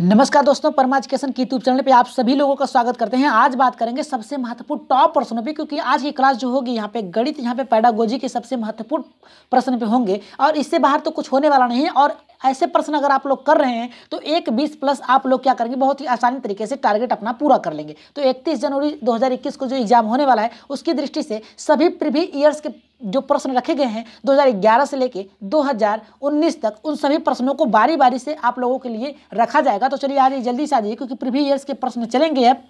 नमस्कार दोस्तों परमा एजुकेशन की यूट्यूब चैनल पे आप सभी लोगों का स्वागत करते हैं आज बात करेंगे सबसे महत्वपूर्ण टॉप प्रश्नों पे क्योंकि आज की क्लास जो होगी यहाँ पे गणित यहाँ पे पैडागोजी के सबसे महत्वपूर्ण प्रश्न पे होंगे और इससे बाहर तो कुछ होने वाला नहीं है और ऐसे प्रश्न अगर आप लोग कर रहे हैं तो एक बीस प्लस आप लोग क्या करेंगे बहुत ही आसानी तरीके से टारगेट अपना पूरा कर लेंगे तो इकतीस जनवरी 2021 को जो एग्जाम होने वाला है उसकी दृष्टि से सभी प्रीवी ईयर्स के जो प्रश्न रखे गए हैं 2011 से लेके 2019 तक उन सभी प्रश्नों को बारी बारी से आप लोगों के लिए रखा जाएगा तो चलिए आज जल्दी से आ जाइए क्योंकि प्रीवियस ईयर्स के प्रश्न चलेंगे अब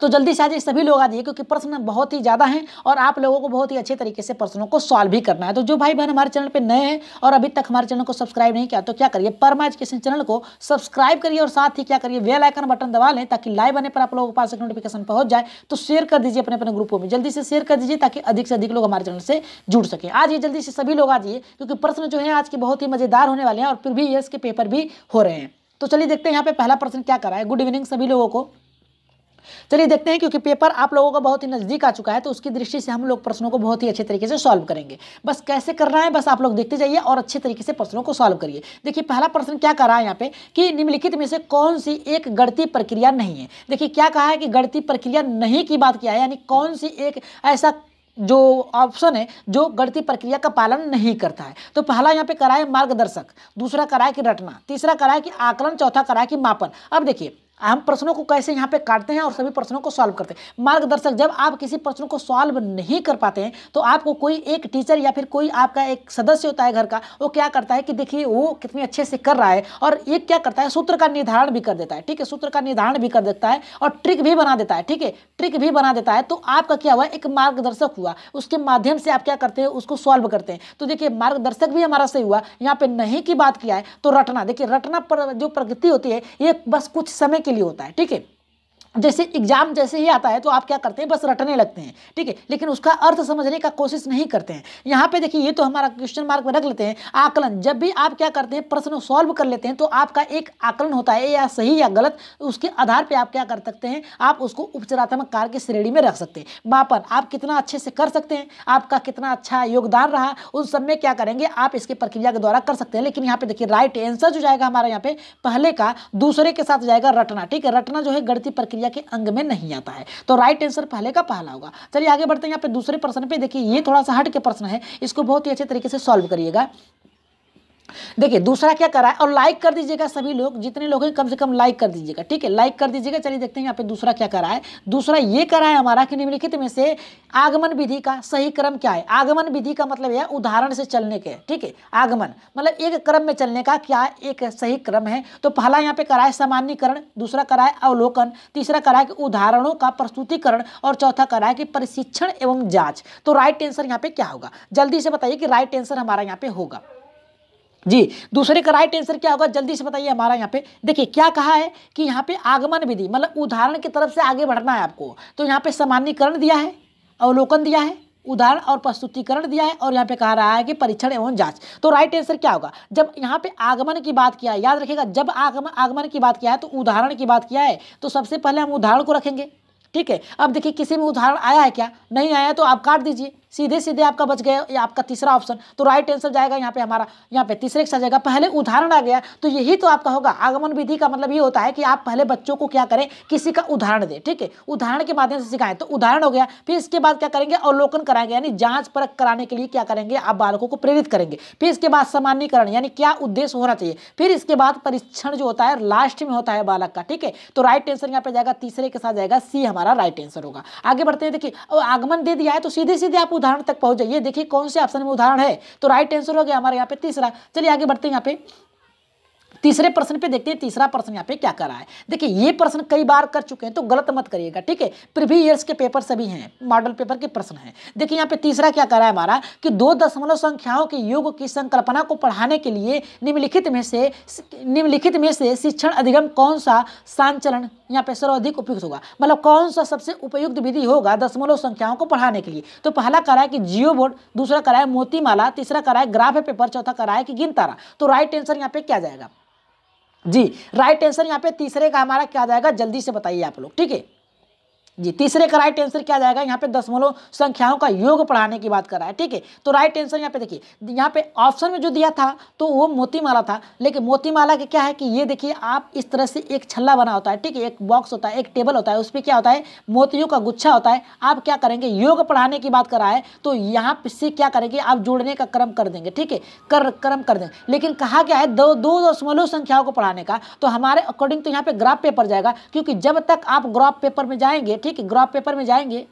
तो जल्दी से आज सभी लोग आ जाइए क्योंकि प्रश्न बहुत ही ज़्यादा हैं और आप लोगों को बहुत ही अच्छे तरीके से प्रश्नों को सॉल्व भी करना है तो जो भाई बहन हमारे चैनल पर नए हैं और अभी तक हमारे चैनल को सब्सक्राइब नहीं किया तो क्या करिए परमा एजुकेशन चैनल को सब्सक्राइब करिए और साथ ही क्या करिए वेल आइकन बटन दबा लें ताकि लाइव आने पर आप लोगों के पास एक नोटिफिकेशन पहुंच जाए तो शेयर कर दीजिए अपने अपने ग्रुपों में जल्दी से शेयर कर दीजिए ताकि अधिक से अधिक लोग हमारे चैनल से जुड़ सके आज ये जल्दी से सभी लोग आ जाइए क्योंकि प्रश्न जो है आज के बहुत ही मजेदार होने वाले हैं और फिर भी इसके पेपर भी हो रहे हैं तो चलिए देखते हैं यहाँ पे पहला प्रश्न क्या करा है गुड इवनिंग सभी लोगों को चलिए देखते हैं क्योंकि पेपर आप लोगों का बहुत ही नज़दीक आ चुका है तो उसकी दृष्टि से हम लोग प्रश्नों को बहुत ही अच्छे तरीके से सॉल्व करेंगे बस कैसे करना है बस आप लोग देखते जाइए और अच्छे तरीके से प्रश्नों को सॉल्व करिए देखिए पहला प्रश्न क्या कर रहा है यहाँ पे कि निम्नलिखित में से कौन सी एक गणती प्रक्रिया नहीं है देखिए क्या कहा है कि गणती प्रक्रिया नहीं की बात किया है यानी कौन सी एक ऐसा जो ऑप्शन है जो गणती प्रक्रिया का पालन नहीं करता है तो पहला यहाँ पे कराए मार्गदर्शक दूसरा कराए कि रटना तीसरा कराए कि आकलन चौथा कराए कि मापन अब देखिए हम प्रश्नों को कैसे यहाँ पे काटते हैं और सभी प्रश्नों को सॉल्व करते हैं मार्गदर्शक जब आप किसी प्रश्न को सॉल्व नहीं कर पाते हैं तो आपको कोई एक टीचर या फिर कोई आपका एक सदस्य होता है घर का वो क्या करता है कि देखिए वो कितने अच्छे से कर रहा है और एक क्या करता है सूत्र का निर्धारण भी कर देता है ठीक है सूत्र का निर्धारण भी कर देता है और ट्रिक भी बना देता है ठीक है ट्रिक भी बना देता है तो आपका क्या हुआ एक मार्गदर्शक हुआ उसके माध्यम से आप क्या करते हैं उसको सॉल्व करते हैं तो देखिए मार्गदर्शक भी हमारा सही हुआ यहाँ पे नहीं की बात किया है तो रटना देखिए रटना पर जो प्रगति होती है ये बस कुछ समय के लिए होता है ठीक है जैसे एग्जाम जैसे ही आता है तो आप क्या करते हैं बस रटने लगते हैं ठीक है लेकिन उसका अर्थ समझने का कोशिश नहीं करते हैं यहाँ पे देखिए ये तो हमारा क्वेश्चन मार्क में रख लेते हैं आकलन जब भी आप क्या करते हैं प्रश्न सॉल्व कर लेते हैं तो आपका एक आकलन होता है या सही या गलत उसके आधार पर आप क्या कर सकते हैं आप उसको उपचारात्मक कार्य की श्रेणी में रख सकते हैं मापन आप कितना अच्छे से कर सकते हैं आपका कितना अच्छा योगदान रहा उन सब में क्या करेंगे आप इसके प्रक्रिया के द्वारा कर सकते हैं लेकिन यहाँ पे देखिए राइट आंसर जो जाएगा हमारा यहाँ पे पहले का दूसरे के साथ जाएगा रटना ठीक है रटना जो है गणती प्रक्रिया क्रिया के अंग में नहीं आता है तो राइट आंसर पहले का पहला होगा चलिए आगे बढ़ते हैं यहाँ पे दूसरे प्रश्न पे देखिए ये थोड़ा सा हट के प्रश्न है इसको बहुत ही अच्छे तरीके से सॉल्व करिएगा देखिए दूसरा क्या करा है और लाइक कर दीजिएगा सभी लोग जितने लोग हैं कम से कम लाइक कर दीजिएगा ठीक है लाइक कर दीजिएगा चलिए देखते हैं यहाँ पे दूसरा क्या करा है दूसरा ये करा है हमारा कि निम्नलिखित में से आगमन विधि का सही क्रम क्या है आगमन विधि का मतलब यह उदाहरण से चलने के ठीक है आगमन मतलब एक क्रम में चलने का क्या एक सही क्रम है तो पहला यहाँ पे करा है सामान्यकरण दूसरा करा है अवलोकन तीसरा करा है कि उदाहरणों का प्रस्तुतिकरण और चौथा करा है कि प्रशिक्षण एवं जाँच तो राइट आंसर यहाँ पे क्या होगा जल्दी से बताइए कि राइट आंसर हमारा यहाँ पे होगा जी दूसरे का राइट आंसर क्या होगा जल्दी से बताइए हमारा यहाँ पे देखिए क्या कहा है कि यहाँ पे आगमन विधि मतलब उदाहरण की तरफ से आगे बढ़ना है आपको तो यहाँ पे सामान्यकरण दिया है अवलोकन दिया है उदाहरण और प्रस्तुतिकरण दिया है और यहाँ पे कहा रहा है कि परीक्षण एवं जांच तो राइट आंसर क्या होगा जब यहाँ पे आगमन की बात किया है याद रखिएगा जब आगमन आगमन की बात किया है तो उदाहरण की बात किया है तो सबसे पहले हम उदाहरण को रखेंगे ठीक है अब देखिए किसी में उदाहरण आया है क्या नहीं आया तो आप काट दीजिए सीधे सीधे आपका बच गया या आपका तीसरा ऑप्शन तो राइट आंसर जाएगा यहाँ पे हमारा यहाँ पे तीसरे के जाएगा पहले उदाहरण आ गया तो यही तो आपका होगा आगमन विधि का मतलब ये होता है कि आप पहले बच्चों को क्या करें किसी का उदाहरण दे ठीक है उदाहरण के माध्यम से सिखाएं तो उदाहरण हो गया फिर इसके बाद क्या करेंगे अवलोकन कराएंगे यानी जांच परख कराने के लिए क्या करेंगे आप बालकों को प्रेरित करेंगे फिर इसके बाद सामान्यकरण यानी क्या उद्देश्य होना चाहिए फिर इसके बाद परीक्षण जो होता है लास्ट में होता है बालक का ठीक है तो राइट आंसर यहाँ पे जाएगा तीसरे के साथ जाएगा सी हमारा राइट आंसर होगा आगे बढ़ते हैं देखिए आगमन दे दिया है तो सीधे सीधे आप उदाहरण तक पहुंच जाइए देखिए कौन से ऑप्शन में उदाहरण है तो राइट आंसर हो गया हमारे यहाँ पे तीसरा चलिए आगे बढ़ते हैं यहाँ पे तीसरे प्रश्न पे देखते हैं तीसरा प्रश्न यहाँ पे क्या कर रहा है देखिए ये प्रश्न कई बार कर चुके हैं तो गलत मत करिएगा ठीक है प्रीवियस ईयर्स के पेपर सभी हैं मॉडल पेपर के प्रश्न हैं देखिए यहाँ पे तीसरा क्या कर रहा है हमारा कि दो दशमलव संख्याओं के योग की संकल्पना को पढ़ाने के लिए निम्नलिखित में से निम्नलिखित में से शिक्षण अधिगम कौन सा सांचलन यहाँ पे सर्वाधिक उपयुक्त होगा मतलब कौन सा सबसे उपयुक्त विधि होगा दशमलव संख्याओं को पढ़ाने के लिए तो पहला करा है कि जियो बोर्ड दूसरा करा है मोतीमाला तीसरा करा है ग्राफ पेपर चौथा करा है कि गिनतारा तो राइट आंसर यहाँ पे क्या जाएगा जी राइट आंसर यहाँ पे तीसरे का हमारा क्या जाएगा जल्दी से बताइए आप लोग ठीक है जी तीसरे का राइट आंसर क्या जाएगा यहाँ पे दशमलव संख्याओं का योग पढ़ाने की बात कर रहा है ठीक है तो राइट आंसर यहाँ पे देखिए यहाँ पे ऑप्शन में जो दिया था तो वो मोतीमाला था लेकिन मोतीमाला के क्या है कि ये देखिए आप इस तरह से एक छल्ला बना होता है ठीक है एक बॉक्स होता है एक टेबल होता है उस पर क्या होता है मोतियों का गुच्छा होता है आप क्या करेंगे योग पढ़ाने की बात कर रहा है तो यहाँ से क्या करेंगे आप जोड़ने का क्रम कर देंगे ठीक है कर क्रम कर देंगे लेकिन कहा क्या है दो दो दशमलव संख्याओं को पढ़ाने का तो हमारे अकॉर्डिंग तो यहाँ पे ग्राफ पेपर जाएगा क्योंकि जब तक आप ग्राफ पेपर में जाएंगे ठीक है ग्राफ पेपर में जाएंगे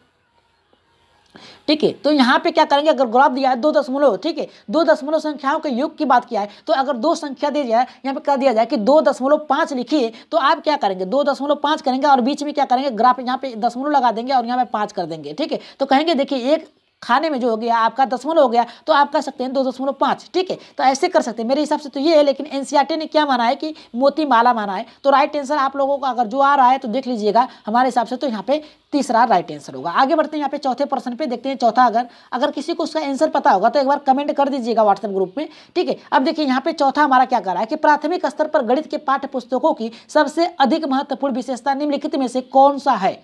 ठीक है तो यहाँ पे क्या करेंगे अगर ग्राफ दिया है दो दशमलव ठीक है दो दशमलव संख्याओं के योग की बात किया है तो अगर दो संख्या दी जाए यहाँ पे क्या दिया जाए कि दो दशमलव पाँच लिखिए तो आप क्या करेंगे दो दशमलव पाँच करेंगे और बीच में क्या करेंगे ग्राफ यहाँ पे दशमलव लगा देंगे और यहाँ पे पाँच कर देंगे ठीक है तो कहेंगे देखिए एक खाने में जो हो गया आपका दसमलव हो गया तो आप कह सकते हैं दो दसमलव पाँच ठीक है तो ऐसे कर सकते हैं मेरे हिसाब से तो ये है लेकिन एन ने क्या माना है कि मोती माला माना है तो राइट आंसर आप लोगों का अगर जो आ रहा है तो देख लीजिएगा हमारे हिसाब से तो यहाँ पे तीसरा राइट आंसर होगा आगे बढ़ते हैं यहाँ पे चौथे प्रश्न पे देखते हैं चौथा अगर अगर किसी को उसका आंसर पता होगा तो एक बार कमेंट कर दीजिएगा व्हाट्सएप ग्रुप में ठीक है अब देखिए यहाँ पे चौथा हमारा क्या कर रहा है कि प्राथमिक स्तर पर गणित के पाठ्य पुस्तकों की सबसे अधिक महत्वपूर्ण विशेषता निम्नलिखित में से कौन सा है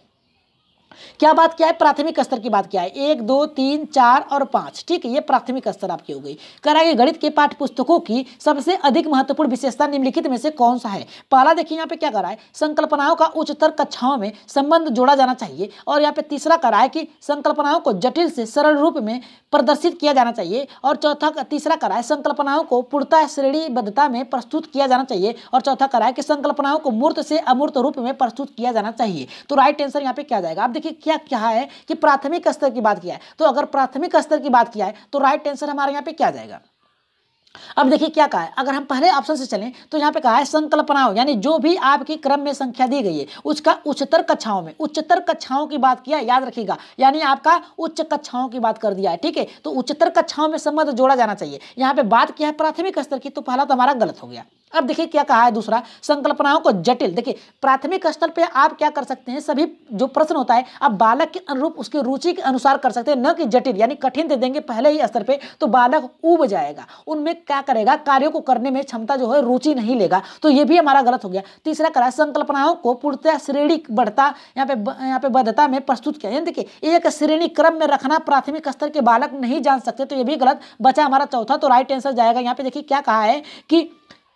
क्या बात क्या है प्राथमिक स्तर की बात क्या है एक दो तीन चार और पाँच ठीक है ये प्राथमिक स्तर आपकी हो गई करागे गणित के पाठ पुस्तकों की सबसे अधिक महत्वपूर्ण विशेषता निम्नलिखित में से कौन सा है पहला देखिए यहाँ पे क्या करा है संकल्पनाओं का उच्चतर कक्षाओं में संबंध जोड़ा जाना चाहिए और यहाँ पे तीसरा करा है कि संकल्पनाओं को जटिल से सरल रूप में प्रदर्शित किया जाना चाहिए और चौथा तीसरा करा है संकल्पनाओं को पूर्णता श्रेणीबद्धता में प्रस्तुत किया जाना चाहिए और चौथा करा है कि संकल्पनाओं को मूर्त से अमूर्त रूप में प्रस्तुत किया जाना चाहिए तो राइट आंसर यहाँ पे क्या जाएगा आप देखिए क्या क्या है कि प्राथमिक स्तर की बात किया है तो अगर प्राथमिक स्तर की बात किया है तो राइट आंसर हमारे यहाँ पे क्या जाएगा अब देखिए क्या कहा है अगर हम पहले ऑप्शन से चलें तो यहाँ पे कहा है संकल्पनाओं यानी जो भी आपकी क्रम में संख्या दी गई है उसका उच्चतर कक्षाओं में उच्चतर कक्षाओं की बात किया याद रखिएगा यानी आपका उच्च कक्षाओं की बात कर दिया है ठीक है तो उच्चतर कक्षाओं में संबंध जोड़ा जाना चाहिए यहाँ पे बात किया है प्राथमिक स्तर की तो पहला तो हमारा गलत हो गया अब देखिए क्या कहा है दूसरा संकल्पनाओं को जटिल देखिए प्राथमिक स्तर पे आप क्या कर सकते हैं सभी जो प्रश्न होता है आप बालक के अनुरूप उसके रुचि के अनुसार कर सकते हैं न कि जटिल यानी कठिन दे देंगे पहले ही स्तर पे तो बालक उब जाएगा उनमें क्या करेगा कार्यों को करने में क्षमता जो है रुचि नहीं लेगा तो ये भी हमारा गलत हो गया तीसरा करा संकल्पनाओं को पूर्णतः श्रेणी बढ़ता यहाँ पे यहाँ पे बद्धता में प्रस्तुत किया यानी देखिए एक श्रेणी क्रम में रखना प्राथमिक स्तर के बालक नहीं जान सकते तो ये भी गलत बचा हमारा चौथा तो राइट आंसर जाएगा यहाँ पे देखिए क्या कहा है कि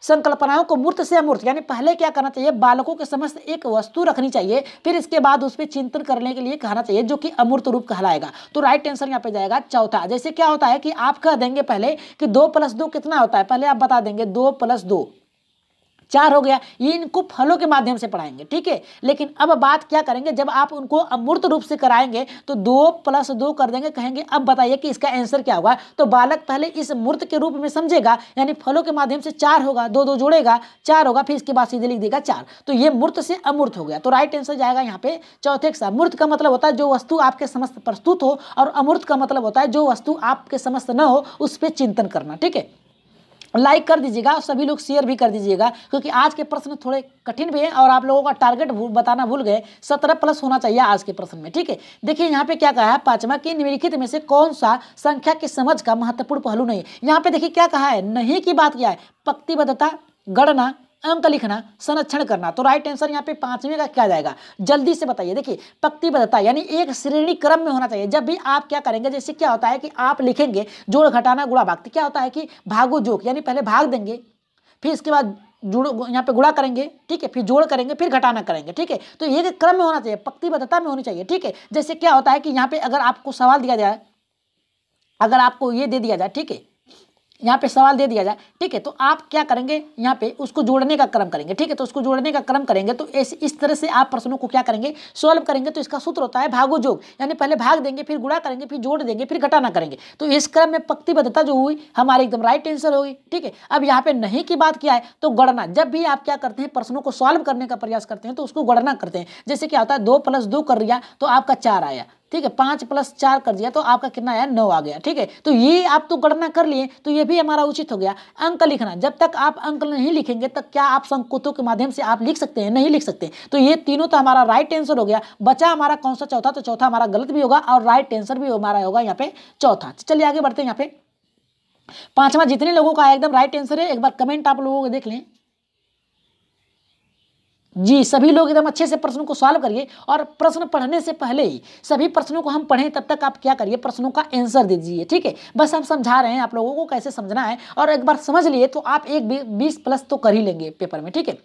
संकल्पनाओं को मूर्त से अमूर्त यानी पहले क्या करना चाहिए बालकों के समस्त एक वस्तु रखनी चाहिए फिर इसके बाद उस पर चिंतन करने के लिए कहना चाहिए जो कि अमूर्त रूप कहलाएगा तो राइट आंसर यहाँ पे जाएगा चौथा जैसे क्या होता है कि आप कह देंगे पहले कि दो प्लस दो कितना होता है पहले आप बता देंगे दो प्लस दो चार हो गया ये इनको फलों के माध्यम से पढ़ाएंगे ठीक है लेकिन अब बात क्या करेंगे जब आप उनको अमूर्त रूप से कराएंगे तो दो प्लस दो कर देंगे कहेंगे अब बताइए कि इसका आंसर क्या होगा तो बालक पहले इस मूर्त के रूप में समझेगा यानी फलों के माध्यम से चार होगा दो दो जोड़ेगा चार होगा फिर इसके बाद सीधे लिख देगा चार तो ये मूर्त से अमूर्त हो गया तो राइट आंसर जाएगा यहाँ पे चौथे के मूर्त का मतलब होता है जो वस्तु आपके समस्त प्रस्तुत हो और अमूर्त का मतलब होता है जो वस्तु आपके समस्त न हो उस पर चिंतन करना ठीक है लाइक कर दीजिएगा सभी लोग शेयर भी कर दीजिएगा क्योंकि आज के प्रश्न थोड़े कठिन भी हैं और आप लोगों का टारगेट भूल बताना भूल गए सत्रह प्लस होना चाहिए आज के प्रश्न में ठीक है देखिए यहाँ पे क्या कहा है पांचवा कि निम्नलिखित में से कौन सा संख्या की समझ का महत्वपूर्ण पहलू नहीं है यहाँ पे देखिए क्या कहा है नहीं की बात क्या है पक्तिबद्धता गणना एम का लिखना संरक्षण करना तो राइट आंसर यहाँ पे पांचवें का क्या जाएगा जल्दी से बताइए देखिए पक्तिबद्धता यानी एक श्रेणी क्रम में होना चाहिए जब भी आप क्या करेंगे जैसे क्या होता है कि आप लिखेंगे जोड़ घटाना गुड़ा भाग तो क्या होता है कि भागो जोक यानी पहले भाग देंगे फिर इसके बाद जुड़ यहाँ पे गुड़ा करेंगे ठीक है फिर जोड़ करेंगे फिर घटाना करेंगे ठीक है तो ये क्रम में होना चाहिए पक्तिबद्धता में होनी चाहिए ठीक है जैसे क्या होता है कि यहाँ पे अगर आपको सवाल दिया जाए अगर आपको ये दे दिया जाए ठीक है यहाँ पे सवाल दे दिया जाए ठीक है तो आप क्या करेंगे यहाँ पे उसको जोड़ने का क्रम करेंगे ठीक है तो उसको जोड़ने का क्रम करेंगे तो ऐसे इस तरह से आप प्रश्नों को क्या करेंगे सॉल्व करेंगे तो इसका सूत्र होता है भागो जोग यानी पहले भाग देंगे फिर गुड़ा करेंगे फिर जोड़ देंगे फिर घटाना करेंगे तो इस क्रम में पक्तिबद्धता जो हुई हमारी एकदम राइट आंसर होगी ठीक है अब यहाँ पे नहीं की बात किया है तो गणना जब भी आप क्या करते हैं प्रश्नों को सॉल्व करने का प्रयास करते हैं तो उसको गणना करते हैं जैसे क्या होता है दो प्लस दो कर लिया तो आपका चार आया ठीक है पांच प्लस चार कर दिया तो आपका कितना आया नौ आ गया ठीक है तो ये आप तो गणना कर लिए तो ये भी हमारा उचित हो गया अंक लिखना जब तक आप अंक नहीं लिखेंगे तब क्या आप संकोतों के माध्यम से आप लिख सकते हैं नहीं लिख सकते तो ये तीनों तो हमारा राइट आंसर हो गया बचा हमारा कौन सा चौथा तो चौथा हमारा गलत भी होगा और राइट आंसर भी हमारा होगा यहाँ पे चौथा चलिए आगे बढ़ते हैं यहाँ पे पांचवा जितने लोगों का एकदम राइट आंसर है एक बार कमेंट आप लोगों को देख लें जी सभी लोग एकदम अच्छे से प्रश्नों को सॉल्व करिए और प्रश्न पढ़ने से पहले ही सभी प्रश्नों को हम पढ़ें तब तक आप क्या करिए प्रश्नों का आंसर दे दीजिए ठीक है बस हम समझा रहे हैं आप लोगों को कैसे समझना है और एक बार समझ लिए तो आप एक बीस प्लस तो कर ही लेंगे पेपर में ठीक है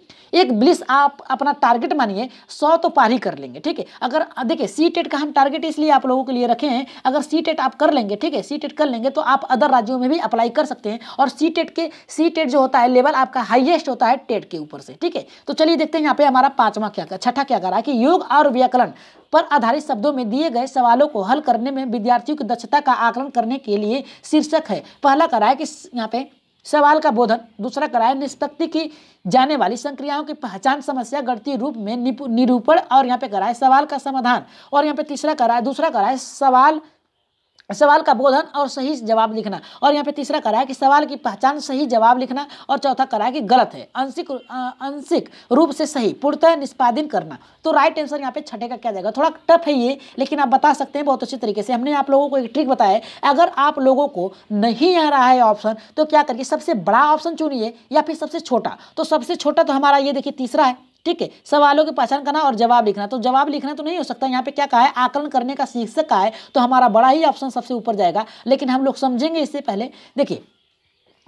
एक ब्लिस आप अपना टारगेट मानिए सौ तो पार ही कर लेंगे ठीक है अगर देखिए सी टेट का हम टारगेट इसलिए आप लोगों के लिए रखे हैं अगर सी टेट आप कर लेंगे ठीक है सी टेट कर लेंगे तो आप अदर राज्यों में भी अप्लाई कर सकते हैं और सी टेट के सी टेट जो होता है लेवल आपका हाइएस्ट होता है टेट के ऊपर से ठीक है तो चलिए देखते हैं यहाँ पे हमारा पांचवा क्या छठा क्या कर रहा है कि योग और व्याकरण पर आधारित शब्दों में दिए गए सवालों को हल करने में विद्यार्थियों की दक्षता का आकलन करने के लिए शीर्षक है पहला रहा है कि यहाँ पे सवाल का बोधन दूसरा कराया निष्पत्ति की जाने वाली संक्रियाओं की पहचान समस्या गणतीय रूप में निरूपण और यहाँ पे कराया सवाल का समाधान और यहाँ पे तीसरा कराया दूसरा कराया सवाल सवाल का बोधन और सही जवाब लिखना और यहाँ पे तीसरा करा है कि सवाल की पहचान सही जवाब लिखना और चौथा करा है कि गलत है आंशिक आंशिक रूप से सही पूर्णतः निष्पादन करना तो राइट आंसर यहाँ पे छठे का क्या जाएगा थोड़ा टफ है ये लेकिन आप बता सकते हैं बहुत अच्छे तरीके से हमने आप लोगों को एक ट्रिक बताया अगर आप लोगों को नहीं आ रहा है ऑप्शन तो क्या करिए सबसे बड़ा ऑप्शन चुनिए या फिर सबसे छोटा तो सबसे छोटा तो हमारा ये देखिए तीसरा है ठीक है सवालों की पहचान करना और जवाब लिखना तो जवाब लिखना तो नहीं हो सकता यहाँ पे क्या कहा है आकलन करने का शीर्षक कहा है तो हमारा बड़ा ही ऑप्शन सबसे ऊपर जाएगा लेकिन हम लोग समझेंगे इससे पहले देखिए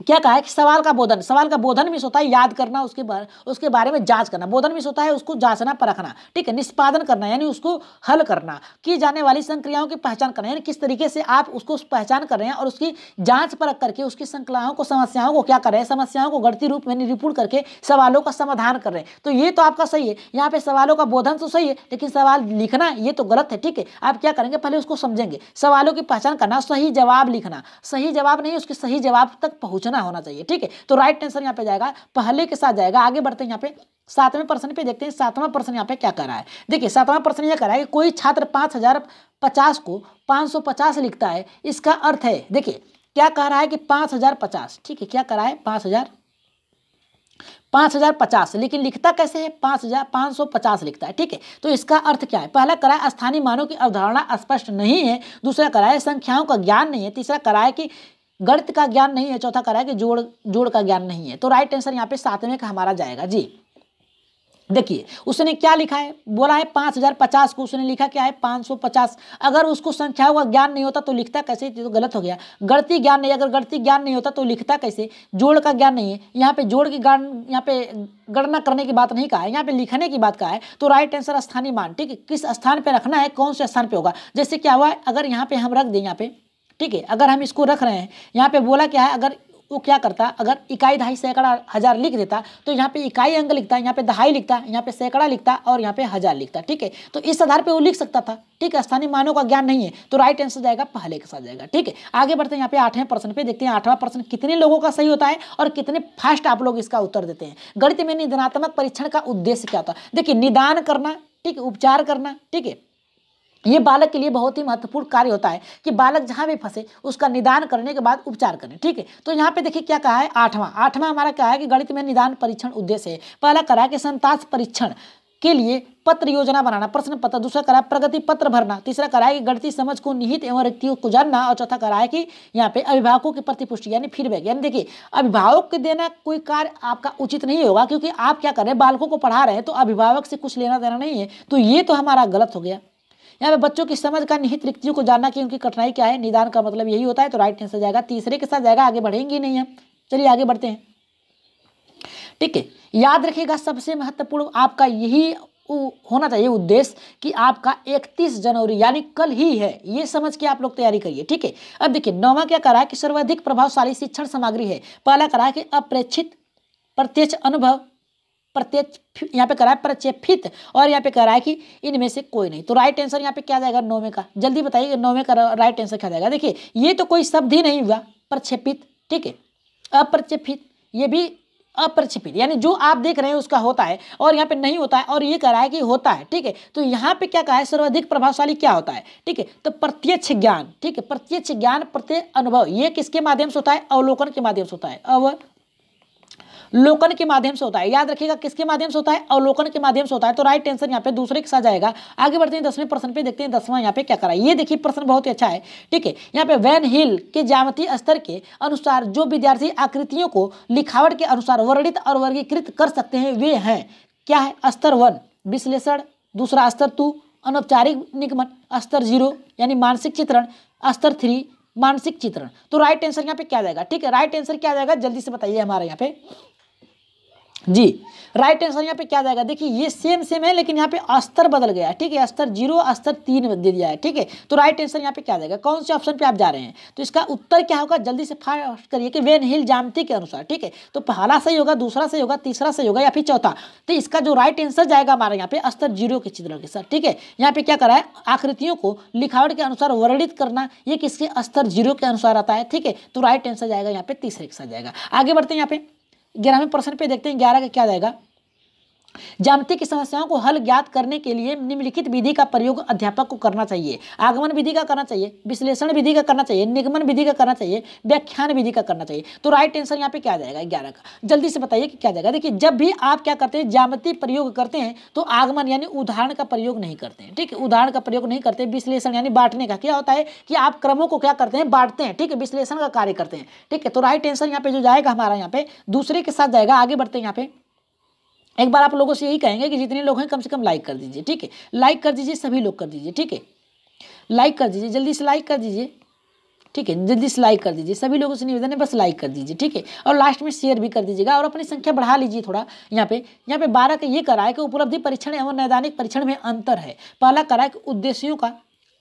क्या कहा है कि सवाल का बोधन सवाल का बोधन भी होता है याद करना उसके बारे उसके बारे में जांच करना बोधन भी होता है उसको जांचना परखना ठीक है निष्पादन करना यानी उसको हल करना की जाने वाली संक्रियाओं की पहचान करना यानी किस तरीके से आप उसको पहचान कर रहे हैं और उसकी जांच परख करके उसकी संक्रियाओं को समस्याओं को क्या कर रहे हैं समस्याओं को गढ़ती रूप में निरूपण करके सवालों का समाधान कर रहे हैं तो ये तो आपका सही है यहाँ पे सवालों का बोधन तो सही है लेकिन सवाल लिखना ये तो गलत है ठीक है आप क्या करेंगे पहले उसको समझेंगे सवालों की पहचान करना सही जवाब लिखना सही जवाब नहीं उसके सही जवाब तक पहुँच पूछना होना चाहिए ठीक है तो राइट आंसर यहाँ पे जाएगा पहले के साथ जाएगा आगे बढ़ते हैं यहाँ पे सातवें प्रश्न पे देखते हैं सातवां प्रश्न यहाँ पे क्या कर रहा है देखिए सातवां प्रश्न यह कर रहा है कि कोई छात्र पाँच हजार पचास को पाँच सौ पचास लिखता है इसका अर्थ है देखिए क्या कह रहा है कि पाँच हजार पचास ठीक है क्या कर रहा है पाँच हजार पाँच हजार पचास लेकिन लिखता कैसे है पाँच हजार पाँच सौ पचास लिखता है ठीक है तो इसका अर्थ क्या है पहला कराए स्थानीय मानों की अवधारणा स्पष्ट नहीं है दूसरा कराए संख्याओं का ज्ञान नहीं है तीसरा कराए कि गणित का ज्ञान नहीं है चौथा कह रहा है कि जोड़ जोड़ का ज्ञान नहीं है तो राइट आंसर यहाँ पे सातवें का हमारा जाएगा जी देखिए उसने क्या लिखा है बोला है पाँच हजार पचास को उसने लिखा क्या है पाँच सौ पचास अगर उसको संख्याओं का ज्ञान नहीं होता तो लिखता कैसे तो गलत हो गया गणती ज्ञान नहीं अगर गणती ज्ञान नहीं होता तो लिखता कैसे जोड़ का ज्ञान नहीं है यहाँ पे जोड़ की ज्ञान यहाँ पे गणना करने की बात नहीं कहा है यहाँ पे लिखने की बात कहा है तो राइट आंसर स्थानीय मान ठीक है किस स्थान पर रखना है कौन से स्थान पर होगा जैसे क्या हुआ अगर यहाँ पे हम रख दें यहाँ पे ठीक है अगर हम इसको रख रहे हैं यहाँ पे बोला क्या है अगर वो क्या करता अगर इकाई दहाई सैकड़ा हज़ार लिख देता तो यहाँ पे इकाई अंक लिखता यहाँ पे दहाई लिखता यहाँ पे सैकड़ा लिखता और यहाँ पे हज़ार लिखता ठीक है तो इस आधार पे वो लिख सकता था ठीक है स्थानीय मानों का ज्ञान नहीं है तो राइट आंसर जाएगा पहले के साथ जाएगा ठीक है आगे बढ़ते हैं यहाँ पे आठवें प्रश्न पे देखते हैं आठवां प्रश्न कितने लोगों का सही होता है और कितने फास्ट आप लोग इसका उत्तर देते हैं गणित में निधनात्मक परीक्षण का उद्देश्य क्या होता है देखिए निदान करना ठीक है उपचार करना ठीक है ये बालक के लिए बहुत ही महत्वपूर्ण कार्य होता है कि बालक जहाँ भी फंसे उसका निदान करने के बाद उपचार करें ठीक है तो यहाँ पे देखिए क्या कहा है आठवां आठवां हमारा कहा है कि गणित में निदान परीक्षण उद्देश्य है पहला करा है कि संतास परीक्षण के लिए पत्र योजना बनाना प्रश्न पत्र दूसरा करा प्रगति पत्र भरना तीसरा करा है कि गणित समझ को निहित एवं रिक्तियों को जानना और चौथा करा है कि यहाँ पे अभिभावकों की प्रतिपुष्टि यानी फीडबैक यानी देखिए अभिभावक के देना कोई कार्य आपका उचित नहीं होगा क्योंकि आप क्या कर रहे हैं बालकों को पढ़ा रहे हैं तो अभिभावक से कुछ लेना देना नहीं है तो ये तो हमारा गलत हो गया यहाँ पे बच्चों की समझ का निहित रिक्तियों को जानना कि उनकी कठिनाई क्या है निदान का मतलब यही होता है तो राइट आंसर जाएगा तीसरे के साथ जाएगा आगे बढ़ेंगे नहीं हम चलिए आगे बढ़ते हैं ठीक है याद रखिएगा सबसे महत्वपूर्ण आपका यही होना चाहिए उद्देश्य कि आपका 31 जनवरी यानी कल ही है ये समझ के आप लोग तैयारी करिए ठीक है अब देखिए नौवा क्या करा है कि सर्वाधिक प्रभावशाली शिक्षण सामग्री है पहला करा है कि अप्रेक्षित प्रत्यक्ष अनुभव प्रत्यक्ष यहाँ पे कराए प्रक्षेपित और यहाँ पे कराए कि इनमें से कोई नहीं तो राइट आंसर यहाँ पे क्या जाएगा नौवे का जल्दी बताइए नौवे का राइट आंसर क्या जाएगा देखिए ये तो कोई शब्द ही नहीं हुआ प्रक्षेपित ठीक है अप्रक्षेपित ये भी अप्रक्षेपित यानी जो आप देख रहे हैं उसका होता है और यहाँ पे नहीं होता है और ये कह रहा है कि होता है ठीक है तो यहाँ पे क्या कहा है सर्वाधिक प्रभावशाली क्या होता है ठीक है तो प्रत्यक्ष ज्ञान ठीक है प्रत्यक्ष ज्ञान प्रत्यक्ष अनुभव ये किसके माध्यम से होता है अवलोकन के माध्यम से होता है अव लोकन के माध्यम से होता है याद रखिएगा किसके माध्यम से होता है अवलोकन के माध्यम से होता है तो राइट आंसर यहाँ पे दूसरे के साथ जाएगा आगे बढ़ते हैं दसवें प्रश्न पे देखते हैं दसवां यहाँ पे क्या करा ये देखिए प्रश्न बहुत ही अच्छा है ठीक है यहाँ पे वैन हिल के जामती स्तर के अनुसार जो विद्यार्थी आकृतियों को लिखावट के अनुसार वर्णित और वर्गीकृत कर सकते हैं वे हैं क्या है स्तर वन विश्लेषण दूसरा स्तर टू अनौपचारिक निगमन स्तर जीरो यानी मानसिक चित्रण स्तर थ्री मानसिक चित्रण तो राइट आंसर यहाँ पे क्या जाएगा ठीक है राइट आंसर क्या जाएगा जल्दी से बताइए हमारे यहाँ पे जी राइट आंसर यहाँ पे क्या जाएगा देखिए ये सेम सेम है लेकिन यहाँ पे अस्तर बदल गया है ठीक है अस्तर जीरो अस्तर तीन दे दिया है ठीक है तो राइट आंसर यहाँ पे क्या जाएगा कौन से ऑप्शन पे आप जा रहे हैं तो इसका उत्तर क्या होगा जल्दी से फास्ट करिए कि वेन हिल जामती के अनुसार ठीक है तो पहला सही होगा दूसरा सही होगा तीसरा सही होगा या फिर चौथा तो इसका जो राइट आंसर जाएगा हमारे यहाँ पे अस्तर जीरो के चित्र के साथ ठीक है यहाँ पे क्या करा है आकृतियों को लिखावट के अनुसार वर्णित करना ये किसके अस्तर जीरो के अनुसार आता है ठीक है तो राइट आंसर जाएगा यहाँ पे तीसरे के साथ जाएगा आगे बढ़ते हैं यहाँ पे ग्यारहवें प्रश्न पे देखते हैं ग्यारह का क्या जाएगा ज्यामिति समस्याओं को हल ज्ञात करने के लिए निम्नलिखित विधि का प्रयोग अध्यापक को करना चाहिए आगमन विधि का करना चाहिए विश्लेषण विधि का करना चाहिए निगमन विधि का करना चाहिए व्याख्यान विधि का करना चाहिए तो राइट आंसर यहाँ पे क्या जाएगा ग्यारह का जल्दी से बताइए कि क्या जाएगा देखिए जब भी आप क्या करते हैं ज्यामिति प्रयोग करते हैं तो आगमन यानी उदाहरण का प्रयोग नहीं करते हैं ठीक है उदाहरण का प्रयोग नहीं करते विश्लेषण यानी बांटने का क्या होता है कि आप क्रमों को क्या करते हैं बांटते हैं ठीक है विश्लेषण का कार्य करते हैं ठीक है तो राइट आंसर यहाँ पे जो जाएगा हमारा यहाँ पे दूसरे के साथ जाएगा आगे बढ़ते हैं यहाँ पे एक बार आप लोगों से यही कहेंगे कि जितने लोग हैं कम से कम लाइक कर दीजिए ठीक है लाइक कर दीजिए सभी लोग कर दीजिए ठीक है लाइक कर दीजिए जल्दी से लाइक कर दीजिए ठीक है जल्दी से लाइक कर दीजिए सभी लोगों से निवेदन है बस लाइक कर दीजिए ठीक है और लास्ट में शेयर भी कर दीजिएगा और अपनी संख्या बढ़ा लीजिए थोड़ा यहाँ पे यहाँ पे बारह का ये करा है कि उपलब्धि परीक्षण एवं नैदानिक परीक्षण में अंतर है पहला करा है कि उद्देश्यों का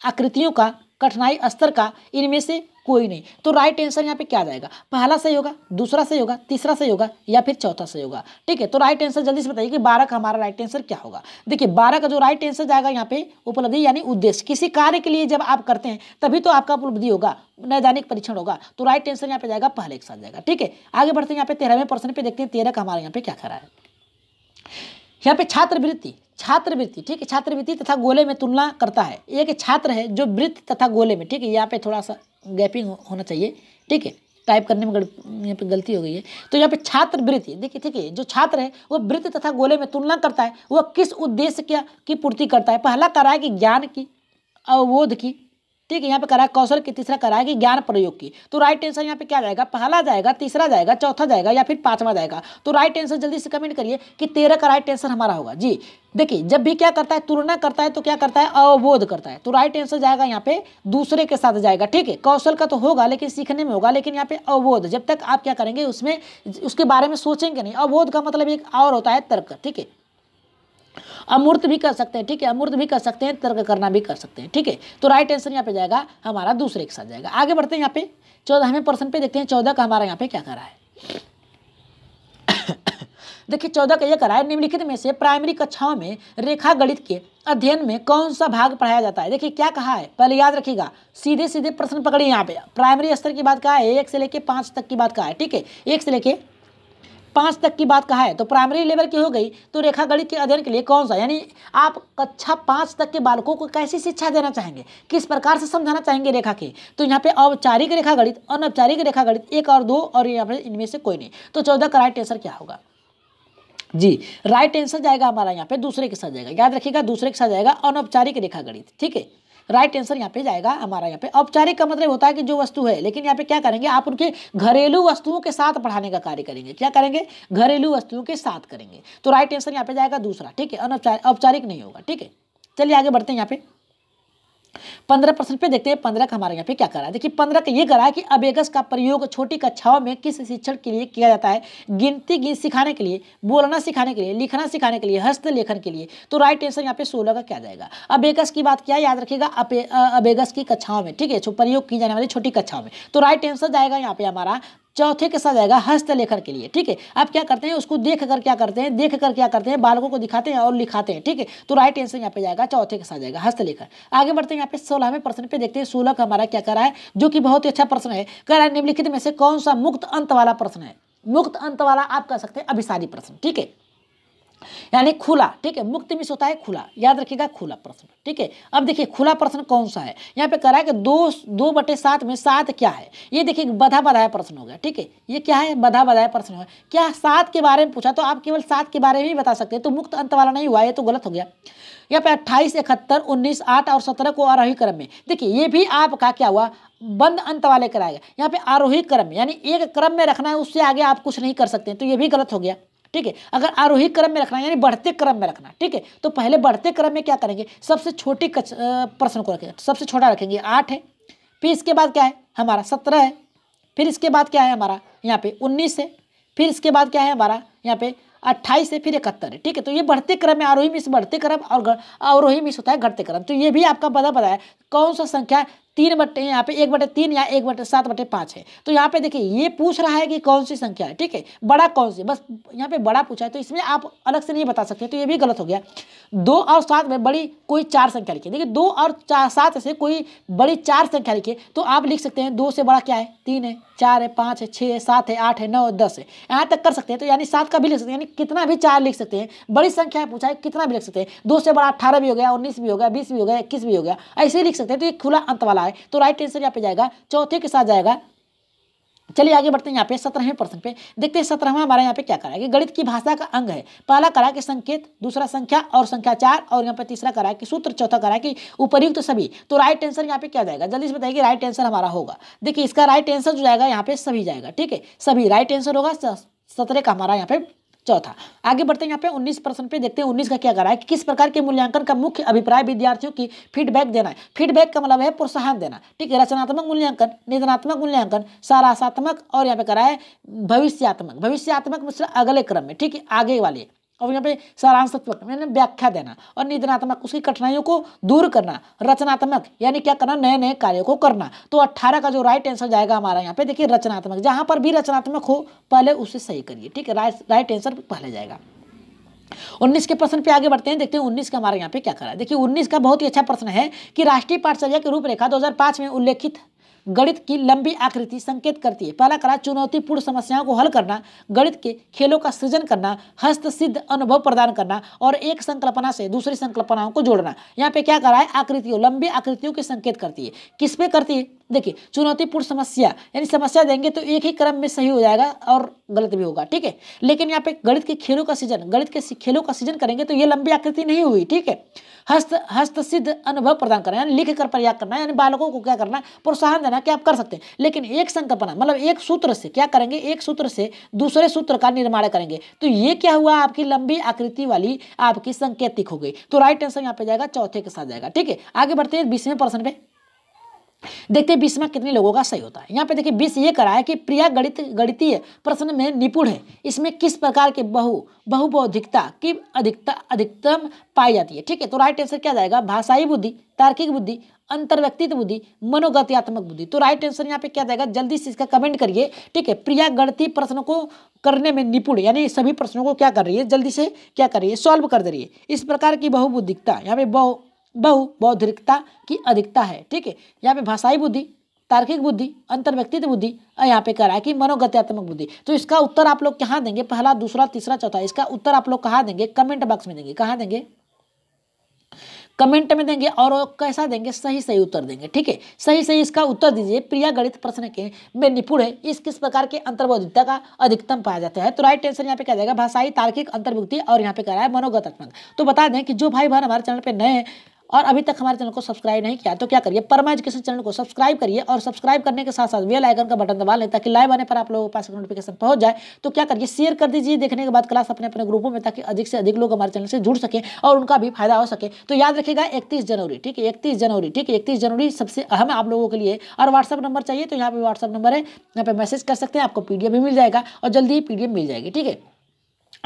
आकृतियों का कठिनाई स्तर का इनमें से कोई नहीं तो राइट आंसर यहाँ पे क्या जाएगा पहला सही होगा दूसरा सही होगा तीसरा सही होगा या फिर चौथा सही होगा ठीक है तो राइट आंसर जल्दी से बताइए कि बारह का हमारा राइट आंसर क्या होगा देखिए बारह का जो राइट आंसर जाएगा यहाँ पे उपलब्धि यानी उद्देश्य किसी कार्य के लिए जब आप करते हैं तभी तो आपका उपलब्धि होगा नैदानिक परीक्षण होगा तो राइट आंसर यहाँ पे जाएगा पहले के साथ जाएगा ठीक है आगे बढ़ते हैं यहाँ पे तेरहवें पर्सन पे देखते हैं तेरह का हमारे यहाँ पे क्या खरा है यहाँ पे छात्रवृत्ति छात्रवृत्ति ठीक है छात्रवृत्ति तथा गोले में तुलना करता है एक छात्र है जो वृत्त तथा गोले में ठीक है यहाँ पे थोड़ा सा गैपिंग होना चाहिए ठीक है टाइप करने में यहाँ पे गलती हो गई है तो यहाँ पे छात्रवृत्ति देखिए ठीक है जो छात्र है वो वृत्त तथा गोले में तुलना करता है वह किस उद्देश्य की पूर्ति करता है पहला कर रहा है कि ज्ञान की अवबोध की ठीक है यहाँ पे करा कौशल की तीसरा करा कि ज्ञान प्रयोग की तो राइट आंसर यहाँ पे क्या जाएगा पहला जाएगा तीसरा जाएगा चौथा जाएगा या फिर पांचवा जाएगा तो राइट आंसर जल्दी से कमेंट करिए कि तेरह का राइट आंसर हमारा होगा जी देखिए जब भी क्या करता है तुलना करता है तो क्या करता है अवबोध करता है तो राइट आंसर जाएगा यहाँ पे दूसरे के साथ जाएगा ठीक है कौशल का तो होगा लेकिन सीखने में होगा लेकिन यहाँ पे अवबोध जब तक आप क्या करेंगे उसमें उसके बारे में सोचेंगे नहीं अवबोध का मतलब एक और होता है तर्क ठीक है अमूर्त भी कर सकते हैं ठीक है अमूर्त भी कर सकते हैं तर्क करना भी कर सकते हैं ठीक है तो राइट आंसर यहाँ पे जाएगा हमारा दूसरे के साथ जाएगा आगे बढ़ते हैं यहाँ पे चौदह हमें प्रश्न पे देखते हैं चौदह का हमारा यहाँ पे क्या कर रहा है देखिए चौदह का यह करा है निम्नलिखित में से प्राइमरी कक्षाओं में रेखा गणित के अध्ययन में कौन सा भाग पढ़ाया जाता है देखिए क्या कहा है पहले याद रखिएगा सीधे सीधे प्रश्न पकड़िए यहाँ पे प्राइमरी स्तर की बात कहा है एक से लेके पाँच तक की बात कहा है ठीक है एक से लेके पाँच तक की बात कहा है तो प्राइमरी लेवल की हो गई तो रेखा गणित के अध्ययन के लिए कौन सा यानी आप कक्षा पाँच तक के बालकों को कैसी शिक्षा देना चाहेंगे किस प्रकार से समझाना चाहेंगे रेखा के तो यहाँ पे औपचारिक रेखा गणित अनौपचारिक रेखा गणित एक और दो और यहाँ पर इनमें से कोई नहीं तो चौदह का राइट आंसर क्या होगा जी राइट आंसर जाएगा हमारा यहाँ पे दूसरे के साथ जाएगा याद रखिएगा दूसरे के साथ जाएगा अनौपचारिक रेखा गणित ठीक है राइट आंसर यहाँ पे जाएगा हमारा यहाँ पे औपचारिक का मतलब होता है कि जो वस्तु है लेकिन यहाँ पे क्या करेंगे आप उनके घरेलू वस्तुओं के साथ पढ़ाने का कार्य करेंगे क्या करेंगे घरेलू वस्तुओं के साथ करेंगे तो राइट आंसर यहाँ पे जाएगा दूसरा ठीक है अनौपचारिक नहीं होगा ठीक है चलिए आगे बढ़ते हैं यहाँ पे पंद्रह परसेंट पे देखते हैं पंद्रह का हमारे यहाँ पे क्या कर रहा है देखिए पंद्रह का ये कर रहा है कि अबेगस का प्रयोग छोटी कक्षाओं में किस शिक्षण के लिए किया जाता है गिनती गिन सिखाने के लिए बोलना सिखाने के लिए लिखना सिखाने के लिए हस्त लेखन के लिए तो राइट आंसर यहाँ पे सोलह का क्या जाएगा अबेगस की बात क्या याद रखेगा अबेगस की कक्षाओं में ठीक है प्रयोग की जाने वाली छोटी कक्षाओं में तो राइट आंसर जाएगा यहाँ पे हमारा चौथे के साथ आएगा हस्तलेखन के लिए ठीक है आप क्या करते हैं उसको देख कर क्या करते हैं देख कर क्या करते हैं बालकों को दिखाते हैं और लिखाते हैं ठीक है तो राइट आंसर यहाँ पे जाएगा चौथे के साथ जाएगा हस्तलेखन आगे बढ़ते हैं यहाँ पे सोलहवें प्रश्न पे देखते हैं सोलह का हमारा क्या करा है जो कि बहुत ही अच्छा प्रश्न है करा निम्नलिखित में से कौन सा मुक्त अंत वाला प्रश्न है मुक्त अंत वाला आप कह सकते हैं अभिसारी प्रश्न ठीक है यानी खुला ठीक है मुक्त मिस होता है खुला याद रखिएगा खुला प्रश्न ठीक है अब देखिए खुला प्रश्न कौन सा है यहाँ पे कह है कि दो दो बटे सात में सात क्या है ये देखिए बधा बधाया प्रश्न हो गया ठीक है ये क्या है बधा बधाया प्रश्न हो क्या सात के बारे में पूछा तो आप केवल सात के बारे में ही बता सकते हैं तो मुक्त अंत वाला नहीं हुआ ये तो गलत हो गया यहाँ पे अट्ठाईस इकहत्तर उन्नीस आठ और सत्रह को आरोही क्रम में देखिए ये भी आपका क्या हुआ बंद अंत वाले कराएगा यहाँ पे आरोही क्रम यानी एक क्रम में रखना है उससे आगे आप कुछ नहीं कर सकते तो ये भी गलत हो गया ठीक है अगर आरोही क्रम में रखना यानी बढ़ते क्रम में रखना ठीक है तो पहले बढ़ते क्रम में क्या करेंगे सबसे छोटी प्रश्न को रखेंगे सबसे छोटा रखेंगे आठ है फिर इसके बाद क्या है हमारा सत्रह है फिर इसके बाद क्या है हमारा यहाँ पे उन्नीस है फिर इसके बाद क्या है हमारा यहाँ पे अट्ठाईस है फिर इकहत्तर है ठीक है तो ये बढ़ते क्रम में आरोही मिस बढ़ते क्रम और आरोही मिस होता है घटते क्रम तो ये भी आपका पता पता है कौन सा संख्या तीन बटे यहाँ पे एक बटे तीन या एक बटे सात बटे पाँच है तो यहाँ पे देखिए ये पूछ रहा है कि कौन सी संख्या है ठीक है बड़ा कौन सी बस यहाँ पे बड़ा पूछा है तो इसमें आप अलग से नहीं बता सकते तो ये भी गलत हो गया दो और सात में बड़ी कोई चार संख्या लिखी देखिए दो और चार सात से कोई बड़ी चार संख्या लिखी तो आप लिख सकते हैं दो से बड़ा क्या है तीन है चार है पाँच है छः है सात है आठ है नौ है दस है यहाँ तक कर सकते हैं तो यानी सात का भी लिख सकते हैं यानी कितना भी चार लिख सकते हैं बड़ी संख्या पूछा है कितना भी लिख सकते हैं दो से बड़ा अठारह भी हो गया उन्नीस भी हो गया बीस भी हो गया इक्कीस भी हो गया ऐसे ही लिख सकते हैं तो ये खुला अंत वाला रहा है तो राइट आंसर यहाँ पे जाएगा चौथे के साथ जाएगा चलिए आगे बढ़ते हैं यहाँ पे सत्रहवें प्रश्न पे देखते हैं सत्रहवा हमारा यहाँ पे क्या करा है कि गणित की भाषा का अंग है पहला करा कि संकेत दूसरा संख्या और संख्या चार और यहाँ पे तीसरा करा कि सूत्र चौथा करा कि उपयुक्त तो सभी तो राइट आंसर यहाँ पे क्या जाएगा जल्दी से बताइए राइट आंसर हमारा होगा देखिए इसका राइट आंसर जो जाएगा यहाँ पे सभी जाएगा ठीक है सभी राइट आंसर होगा सत्रह का हमारा यहाँ पे चौथा आगे बढ़ते हैं यहाँ पे 19 प्रश्न पे देखते हैं 19 का क्या करा है कि किस प्रकार के मूल्यांकन का मुख्य अभिप्राय विद्यार्थियों की फीडबैक देना है फीडबैक का मतलब है प्रोत्साहन देना ठीक है रचनात्मक मूल्यांकन निधनात्मक मूल्यांकन सारासात्मक और यहाँ पे करा है भविष्यात्मक भविष्यात्मक मतलब अगले क्रम में ठीक है आगे वाले और यहाँ पे सारांश तत्व यानी व्याख्या देना और निधनात्मक उसकी कठिनाइयों को दूर करना रचनात्मक यानी क्या करना नए नए कार्यों को करना तो अट्ठारह का जो राइट आंसर जाएगा हमारा यहाँ पे देखिए रचनात्मक जहाँ पर भी रचनात्मक हो पहले उसे सही करिए ठीक है राइट आंसर पहले जाएगा 19 के प्रश्न पे आगे बढ़ते हैं देखते हैं 19 का हमारे यहाँ पे क्या करा है देखिए 19 का बहुत ही अच्छा प्रश्न है कि राष्ट्रीय पाठशाला की रूपरेखा 2005 में उल्लेखित गणित की लंबी आकृति संकेत करती है पहला कला चुनौतीपूर्ण समस्याओं को हल करना गणित के खेलों का सृजन करना हस्तसिद्ध अनुभव प्रदान करना और एक संकल्पना से दूसरी संकल्पनाओं को जोड़ना यहाँ पे क्या करा है आकृतियों लंबी आकृतियों के संकेत करती है किस पे करती है देखिए चुनौतीपूर्ण समस्या यानी समस्या देंगे तो एक ही क्रम में सही हो जाएगा और गलत भी होगा ठीक है लेकिन यहाँ पे गणित के खेलों का सीजन गणित के खेलों का सीजन करेंगे तो ये लंबी आकृति नहीं हुई ठीक है हस्त हस्तसिद्ध अनुभव प्रदान करना यानी लिख कर प्रयाग करना यानी बालकों को क्या करना प्रोत्साहन संकल्पना कि आप कर सकते हैं लेकिन एक संकल्पना मतलब एक सूत्र से क्या करेंगे एक सूत्र से दूसरे सूत्र का निर्माण करेंगे तो ये क्या हुआ आपकी लंबी आकृति वाली आपकी संकेतिक हो गई तो राइट आंसर यहाँ पे जाएगा चौथे के साथ जाएगा ठीक है आगे बढ़ते हैं बीसवें प्रश्न पे देखते हैं बीस में कितने लोगों का सही होता है यहाँ पे देखिए बीस ये करा है कि प्रिया गणित गणितीय प्रश्न में निपुण है इसमें किस प्रकार के बहु बहुबौधिकता की अधिकता अधिकतम पाई जाती है ठीक है तो राइट आंसर क्या जाएगा भाषाई बुद्धि तार्किक बुद्धि अंतर्व्यक्तित्व बुद्धि मनोगत्यात्मक बुद्धि तो राइट आंसर यहाँ पे क्या जाएगा जल्दी से इसका कमेंट करिए ठीक है प्रिया गणती प्रश्नों को करने में निपुण यानी सभी प्रश्नों को क्या कर रही है जल्दी से क्या कर रही है सॉल्व कर दे रही है इस प्रकार की बहुबुद्धिकता यहाँ पे बहु बहु बौद्धिकता की अधिकता है ठीक है यहाँ पे भाषाई बुद्धि तार्किक बुद्धि अंतर्व्यक्तित्व बुद्धि और यहाँ पे कह रहा है कि मनोगत्यात्मक बुद्धि तो इसका उत्तर आप लोग कहाँ देंगे पहला दूसरा तीसरा चौथा इसका उत्तर आप लोग कहाँ देंगे कमेंट बॉक्स में देंगे कहाँ देंगे कमेंट में देंगे और कैसा देंगे सही सही उत्तर देंगे ठीक है सही सही इसका उत्तर दीजिए प्रिया गणित प्रश्न के में निपुण है इस किस प्रकार के अंतर्बोधिता का अधिकतम पाया जाता है तो राइट आंसर यहाँ पे क्या जाएगा भाषाई तार्किक अंतर्भुक्ति और यहाँ पे कह रहा है मनोगतात्मक तो बता दें कि जो भाई बहन हमारे चैनल पर नए हैं और अभी तक हमारे चैनल को सब्सक्राइब नहीं किया तो क्या करिए परमा एजुकेशन चैनल को सब्सक्राइब करिए और सब्सक्राइब करने के साथ साथ वेल आइकन का बटन दबा लें ताकि लाइव आने पर आप लोगों के पास नोटिफिकेशन पहुंच जाए तो क्या करिए शेयर कर दीजिए देखने के बाद क्लास अपने अपने ग्रुपों में ताकि अधिक से अधिक लोग हमारे चैनल से जुड़ सके और उनका भी फायदा हो सके तो याद रखेगा इकतीस जनवरी ठीक है इकतीस जनवरी ठीक है इकतीस जनवरी सबसे अहम आप लोगों के लिए और व्हाट्सअप नंबर चाहिए तो यहाँ पर व्हाट्सअप नंबर है यहाँ पर मैसेज कर सकते हैं आपको पी भी मिल जाएगा और जल्दी ही पी मिल जाएगी ठीक है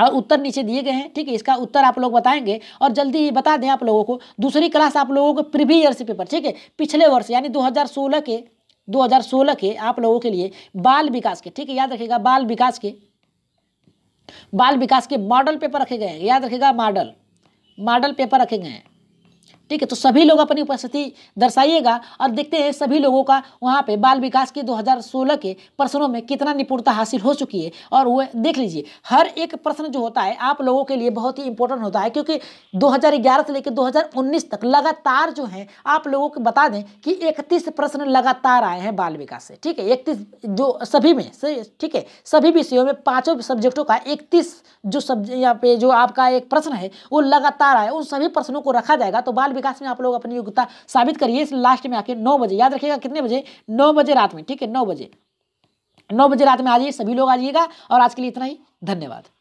और उत्तर नीचे दिए गए हैं ठीक है इसका उत्तर आप लोग बताएंगे और जल्दी ही बता दें आप लोगों को दूसरी क्लास आप लोगों को प्रीवियस ईयर से पेपर ठीक है पिछले वर्ष यानी 2016 के 2016 के आप लोगों के लिए बाल विकास के ठीक है याद रखिएगा बाल विकास के बाल विकास के मॉडल पेपर रखे गए हैं याद रखिएगा मॉडल मॉडल पेपर रखे गए हैं ठीक है तो सभी लोग अपनी उपस्थिति दर्शाइएगा और देखते हैं सभी लोगों का वहाँ पे बाल विकास के 2016 के प्रश्नों में कितना निपुणता हासिल हो चुकी है और वो देख लीजिए हर एक प्रश्न जो होता है आप लोगों के लिए बहुत ही इंपॉर्टेंट होता है क्योंकि 2011 से लेकर 2019 तक लगातार जो है आप लोगों को बता दें कि इकतीस प्रश्न लगातार आए हैं बाल विकास से ठीक है इकतीस जो सभी में ठीक है सभी विषयों में पाँचों सब्जेक्टों का इकतीस जो सब्जेक्ट यहाँ पे जो आपका एक प्रश्न है वो लगातार आए उन सभी प्रश्नों को रखा जाएगा तो बाल विकास में आप लोग अपनी योग्यता साबित करिए लास्ट में आके नौ बजे याद रखिएगा कितने बजे नौ बजे रात में ठीक है नौ बजे नौ बजे रात में आ जाइए सभी लोग आ जाइएगा और आज के लिए इतना ही धन्यवाद